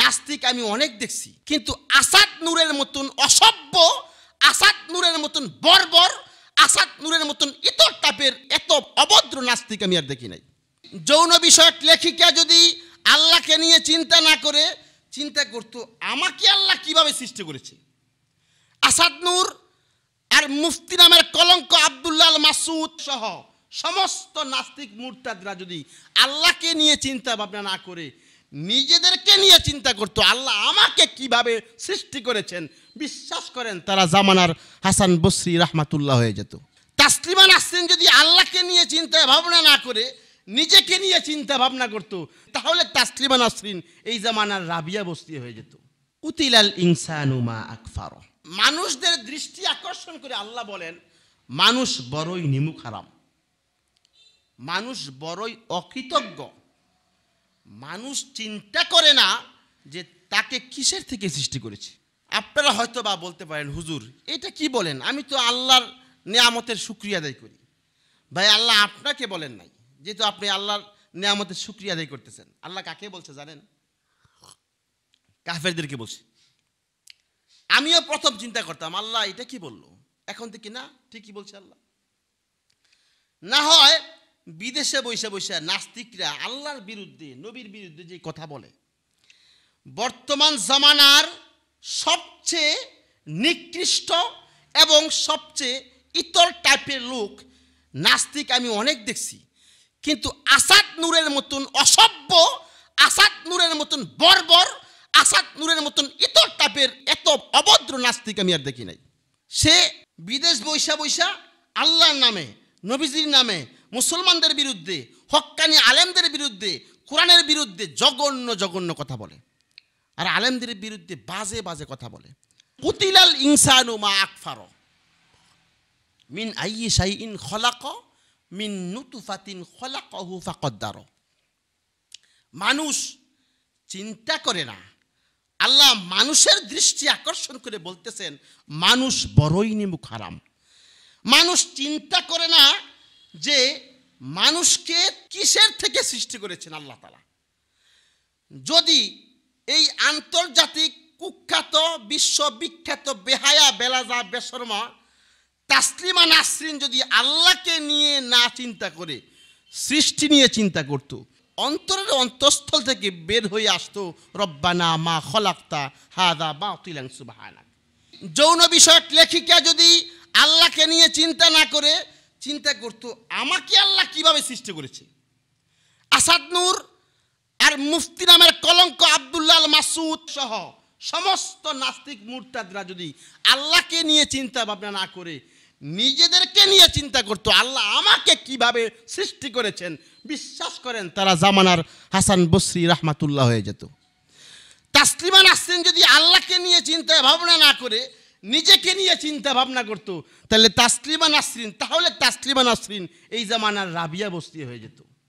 নাস্তিক আমি অনেক দেখছি কিন্তু আসাদ নূরের মতন অসভ্য আসাদ নূরের মতন বর্বর আসাদ নূরের মতন ইতর তাপের এত অভদ্র নাস্তিক আমি আর দেখি নাই যৌন বিষয়ক লেখিকা যদি আল্লাহকে নিয়ে চিন্তা না করে চিন্তা করত আমাকে আল্লাহ কিভাবে সৃষ্টি করেছে আসাদ নূর আর মুফতি নামের কলঙ্ক আবদুল্লাল মাসুদ সহ সমস্ত নাস্তিক মুরতাদরা যদি আল্লাহকে নিয়ে চিন্তা ভাবনা না করে নিজেদেরকে নিয়ে চিন্তা করতো আল্লাহ আমাকে কিভাবে সৃষ্টি করেছেন বিশ্বাস করেন তারা জামানার হাসান বসরি রাহমাতুল্লাহ হয়ে যেত তাসলিমান আসছেন যদি আল্লাহকে নিয়ে চিন্তা ভাবনা না করে নিজেকে নিয়ে চিন্তা ভাবনা করত তাহলে তাসলিমা নাসরিন এই জামানার রাবিয়া বস্তি হয়ে যেত উতিলাল ইনসানুমা আকফার মানুষদের দৃষ্টি আকর্ষণ করে আল্লাহ বলেন মানুষ বড়ই নিমুখ হারাম মানুষ বড়ই অকৃতজ্ঞ মানুষ চিন্তা করে না যে তাকে কিসের থেকে সৃষ্টি করেছে আপনারা হয়তো বা বলতে পারেন হুজুর এটা কি বলেন আমি তো আল্লাহর নেয়ামতের সুক্রিয়া আদায় করি ভাই আল্লাহ আপনাকে বলেন নাই যেহেতু আপনি আল্লাহর নেয়ামতের সুক্রিয়া আদায় করতেছেন আল্লাহ কাকে বলছে জানেন কাফেরদেরকে বলছে আমিও প্রথম চিন্তা করতাম আল্লাহ এটা কি বললো এখন থেকে না ঠিকই বলছে আল্লাহ না হয় বিদেশে বসে বৈশা নাস্তিকরা আল্লাহর বিরুদ্ধে নবীর বিরুদ্ধে যে কথা বলে বর্তমান জামানার সবচেয়ে নিকৃষ্ট এবং সবচেয়ে ইতর টাইপের লোক নাস্তিক আমি অনেক দেখছি কিন্তু আসাদ নূরের মতন অসভ্য আসাদ নূরের মতন বর্বর আসাদ নূরের মতন ইতর টাইপের এত অভদ্র নাস্তিক আমি আর দেখি নাই সে বিদেশ বৈশা বৈশা আল্লাহর নামে নবীজির নামে মুসলমানদের বিরুদ্ধে হক্কানি আলেমদের বিরুদ্ধে কোরআনের বিরুদ্ধে জঘন্য জঘন্য কথা বলে আর আলেমদের বিরুদ্ধে বাজে বাজে কথা বলে কুতিলাল ইনসানু মা আকফার মিন আই সাই ইন খলাক মিন নুতুফাতিন খলাক হু ফাকদ্দার মানুষ চিন্তা করে না আল্লাহ মানুষের দৃষ্টি আকর্ষণ করে বলতেছেন মানুষ বড়ই নিমুখ হারাম মানুষ চিন্তা করে না যে মানুষকে কিসের থেকে সৃষ্টি করেছেন আল্লাহ তালা যদি এই আন্তর্জাতিক কুখ্যাত বিশ্ববিখ্যাত বেহায়া বেলাজা বেসরমা তাসলিমা নাসরিন যদি আল্লাহকে নিয়ে না চিন্তা করে সৃষ্টি নিয়ে চিন্তা করত অন্তরের অন্তঃস্থল থেকে বের হয়ে আসতো রব্বানা মা খলাক্তা হাদা বা অতিলাংসু ভায়ানাক যৌন বিষয়ক লেখিকা যদি আল্লাহকে নিয়ে চিন্তা না করে চিন্তা করত আমাকে আল্লাহ কিভাবে সৃষ্টি করেছে আসাদ নূর আর মুফতি নামের কলঙ্ক আবদুল্লাল মাসুদ সহ সমস্ত নাস্তিক মুরতাদরা যদি আল্লাহকে নিয়ে চিন্তা ভাবনা না করে নিজেদেরকে নিয়ে চিন্তা করত আল্লাহ আমাকে কিভাবে সৃষ্টি করেছেন বিশ্বাস করেন তারা জামানার হাসান বসরি রাহমাতুল্লাহ হয়ে যেত তাসলিমান আসছেন যদি আল্লাহকে নিয়ে চিন্তা ভাবনা না করে নিজেকে নিয়ে চিন্তা ভাবনা করতো তাহলে তাসলিমান আসরিন তাহলে তাসলিমান আসরিন এই জামানার রাবিয়া বস্তি হয়ে যেত